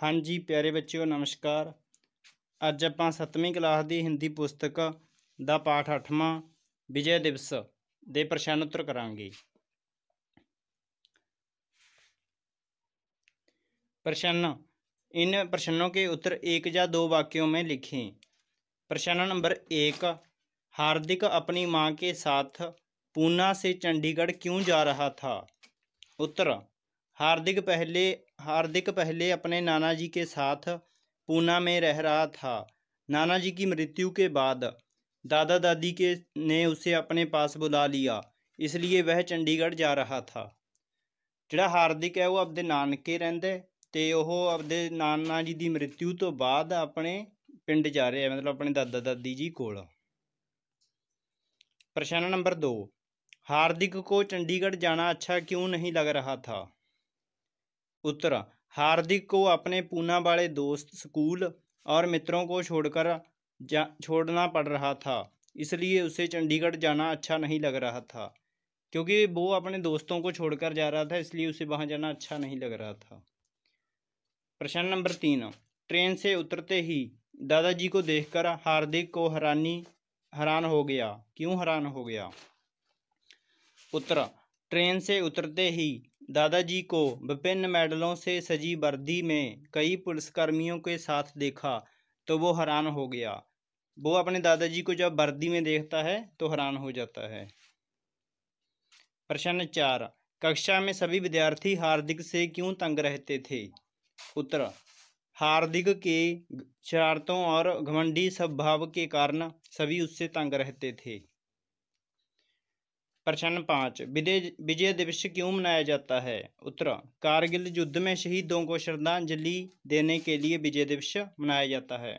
हाँ जी प्यारे बच्चों नमस्कार अज आप सत्तवी क्लास की हिंदी पुस्तक का पाठ 8ਵਾਂ विजय दिवस दे प्रश्न उत्तर करा प्रश्न इन प्रश्नों के उत्तर एक या दो वाक्यों में लिखें प्रश्न नंबर एक हार्दिक अपनी माँ के साथ पूना से चंडीगढ़ क्यों जा रहा था उत्तर हार्दिक पहले हार्दिक पहले अपने नानाजी के साथ पूना में रह रहा था नानाजी की मृत्यु के बाद दादा दादी के ने उसे अपने पास बुला लिया इसलिए वह ਚੰਡੀਗੜ੍ਹ ਜਾ ਰਿਹਾ ਥਾ ਜਿਹੜਾ ਹਾਰਦਿਕ ਹੈ ਉਹ ਆਪਦੇ ਨਾਨਕੇ ਰਹਿੰਦਾ ਤੇ ਉਹ ਆਪਦੇ ਨਾਨਾ ਜੀ ਦੀ ਮ੍ਰਿਤਿਉ ਤੋਂ ਬਾਅਦ ਆਪਣੇ ਪਿੰਡ ਜਾ ਰਿਹਾ ਮਤਲਬ ਆਪਣੇ ਦਾਦਾ ਦਾਦੀ ਜੀ ਕੋਲ ਪ੍ਰਸ਼ਨ ਨੰਬਰ 2 ਹਾਰਦਿਕ ਕੋ ਚੰਡੀਗੜ੍ਹ ਜਾਣਾ ਅੱਛਾ ਕਿਉਂ ਨਹੀਂ ਲੱਗ ਰਿਹਾ ਥਾ उत्तर हार्दिक को अपने पूना वाले दोस्त स्कूल और मित्रों को छोड़कर जा छोड़ना पड़ रहा था इसलिए उसे चंडीगढ़ जाना अच्छा नहीं लग रहा था क्योंकि वो अपने दोस्तों को छोड़कर जा रहा था इसलिए उसे वहाँ जाना अच्छा नहीं लग रहा था प्रश्न नंबर तीन ट्रेन से उतरते ही दादाजी को देखकर हार्दिक को हैरानी हैरान हो गया क्यों हैरान हो गया उत्तर ट्रेन से उतरते ही दादाजी को विभिन्न मेडलों से सजी वर्दी में कई पुलिसकर्मियों के साथ देखा तो वो हैरान हो गया वो अपने दादाजी को जब वर्दी में देखता है तो हैरान हो जाता है प्रश्न चार कक्षा में सभी विद्यार्थी हार्दिक से क्यों तंग रहते थे उत्तर हार्दिक के शरारतों और घमंडी स्वभाव के कारण सभी उससे तंग रहते थे ਪ੍ਰਸ਼ਨ 5 ਵਿਜੇ ਦਿਵਸ ਕਿਉਂ ਮਨਾਇਆ ਜਾਂਦਾ ਹੈ ਉੱਤਰ ਕਾਰਗਿਲ ਯੁੱਧ ਵਿੱਚ ਸ਼ਹੀਦਾਂ ਨੂੰ ਸ਼ਰਧਾਂਜਲੀ ਦੇਣ ਕੇ ਲਈ ਵਿਜੇ ਦਿਵਸ ਮਨਾਇਆ ਜਾਂਦਾ ਹੈ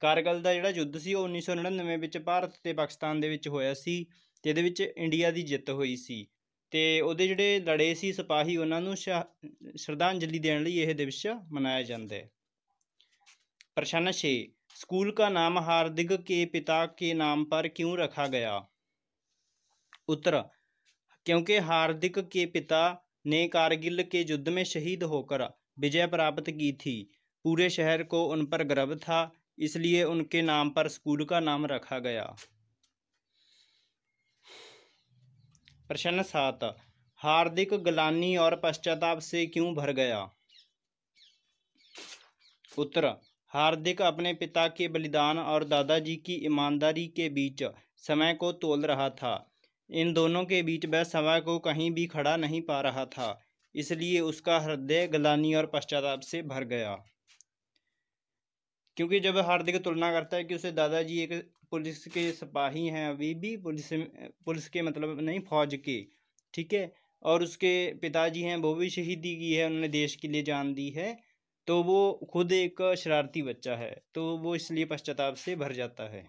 ਕਾਰਗਿਲ ਦਾ ਜਿਹੜਾ ਯੁੱਧ ਸੀ ਉਹ 1999 ਵਿੱਚ ਭਾਰਤ ਤੇ ਪਾਕਿਸਤਾਨ ਦੇ ਵਿੱਚ ਹੋਇਆ ਸੀ ਤੇ ਇਹਦੇ ਵਿੱਚ ਇੰਡੀਆ ਦੀ ਜਿੱਤ ਹੋਈ ਸੀ ਤੇ ਉਹਦੇ ਜਿਹੜੇ ਲੜੇ ਸੀ ਸਿਪਾਹੀ ਉਹਨਾਂ ਨੂੰ ਸ਼ਰਧਾਂਜਲੀ ਦੇਣ ਲਈ ਇਹ ਦਿਵਸ ਮਨਾਇਆ ਜਾਂਦਾ ਹੈ ਪ੍ਰਸ਼ਨ 6 ਸਕੂਲ ਦਾ ਨਾਮ ਹਾਰਦਿਕ ਕੇ ਪਿਤਾ ਕੇ ਨਾਮ ਪਰ ਕਿਉਂ ਰੱਖਾ ਗਿਆ उत्तर क्योंकि हार्दिक के पिता ने कारगिल के युद्ध में शहीद होकर विजय प्राप्त की थी पूरे शहर को उन पर गर्व था इसलिए उनके नाम पर स्कूल का नाम रखा गया प्रश्न सात हार्दिक गलानी और पश्चाताप से क्यों भर गया उत्तर हार्दिक अपने पिता के बलिदान और दादाजी की ईमानदारी के बीच समय को तोल रहा था इन दोनों के बीच वह समय को कहीं भी खड़ा नहीं पा रहा था इसलिए उसका हृदय गलानी और पश्चाताप से भर गया क्योंकि जब हार्दिक तुलना करता है कि उसे दादाजी एक पुलिस के सिपाही हैं अभी भी पुलिस पुलिस के मतलब नहीं फौज के ठीक है और उसके पिताजी हैं वो भी शहीदी की है उन्होंने देश के लिए जान दी है तो वो खुद एक शरारती बच्चा है तो वो इसलिए पश्चाताप से भर जाता है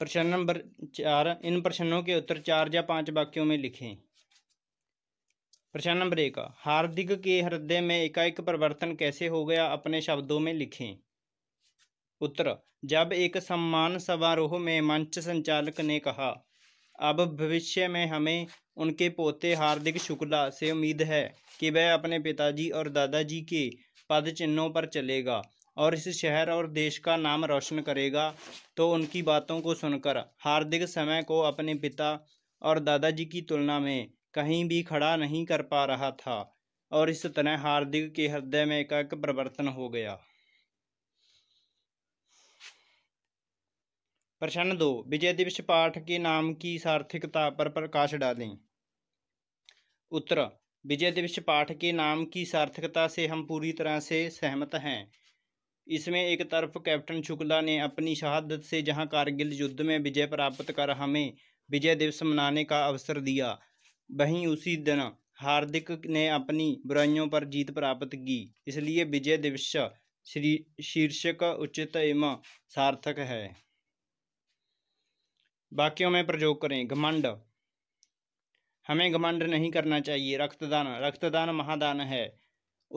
प्रश्न नंबर चार इन प्रश्नों के उत्तर चार या पांच वाक्यों में लिखें प्रश्न नंबर एक हार्दिक के हृदय में एकाएक परिवर्तन कैसे हो गया अपने शब्दों में लिखें उत्तर जब एक सम्मान समारोह में मंच संचालक ने कहा अब भविष्य में हमें उनके पोते हार्दिक शुक्ला से उम्मीद है कि वह अपने पिताजी और दादाजी के पद चिन्हों पर चलेगा और इस शहर और देश का नाम रोशन करेगा तो उनकी बातों को सुनकर हार्दिक समय को अपने पिता और दादाजी की तुलना में कहीं भी खड़ा नहीं कर पा रहा था और इस तरह हार्दिक के हृदय में एक परिवर्तन हो गया प्रश्न दो विजय दिवस पाठ के नाम की सार्थकता पर प्रकाश डालें उत्तर विजय दिवस पाठ के नाम की सार्थकता से हम पूरी तरह से सहमत हैं इसमें एक तरफ कैप्टन शुक्ला ने अपनी शहादत से जहां कारगिल युद्ध में विजय प्राप्त कर हमें विजय दिवस मनाने का अवसर दिया वहीं उसी दिन हार्दिक ने अपनी बुराइयों पर जीत प्राप्त की इसलिए विजय दिवस श्री शीर्षक उचित एवं सार्थक है वाक्यों में प्रयोग करें घमंड हमें घमंड नहीं करना चाहिए रक्तदान रक्तदान महादान है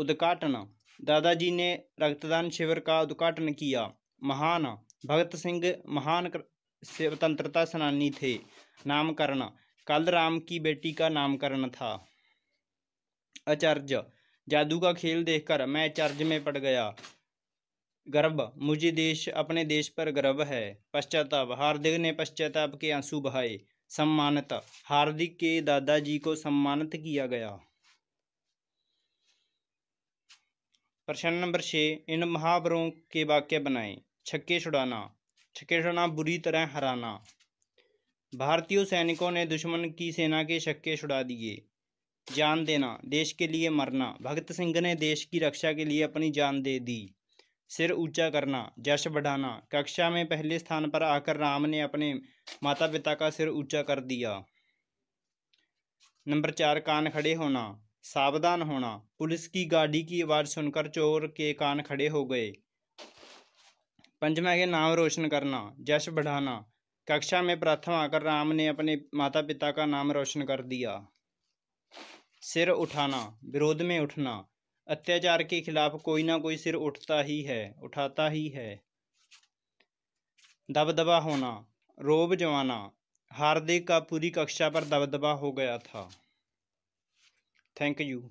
उद्घाटन दादाजी ने रक्तदान शिविर का उद्घाटन किया महान भगत सिंह महान स्वतंत्रता सेनानी थे नामकरण कल राम की बेटी का नामकरण था अचर्ज जादू का खेल देखकर मैं चर्ज में पड़ गया गर्व मुझे देश अपने देश पर गर्व है पश्चाताप हार्दिक ने पश्चाताप के आंसू बहाए सम्मानित हार्दिक के दादाजी को सम्मानित किया गया प्रश्न नंबर छः इन महावरों के वाक्य बनाएं छक्के छुड़ाना छक्के छुड़ाना बुरी तरह हराना भारतीय सैनिकों ने दुश्मन की सेना के छक्के छुड़ा दिए जान देना देश के लिए मरना भगत सिंह ने देश की रक्षा के लिए अपनी जान दे दी सिर ऊंचा करना जश बढ़ाना कक्षा में पहले स्थान पर आकर राम ने अपने माता पिता का सिर ऊंचा कर दिया नंबर चार कान खड़े होना सावधान होना पुलिस की गाड़ी की आवाज़ सुनकर चोर के कान खड़े हो गए पंचमा के नाम रोशन करना जश बढ़ाना कक्षा में प्रथम आकर राम ने अपने माता पिता का नाम रोशन कर दिया सिर उठाना विरोध में उठना अत्याचार के खिलाफ कोई ना कोई सिर उठता ही है उठाता ही है दबदबा होना रोब जमाना हार्दिक का पूरी कक्षा पर दबदबा हो गया था थैंक यू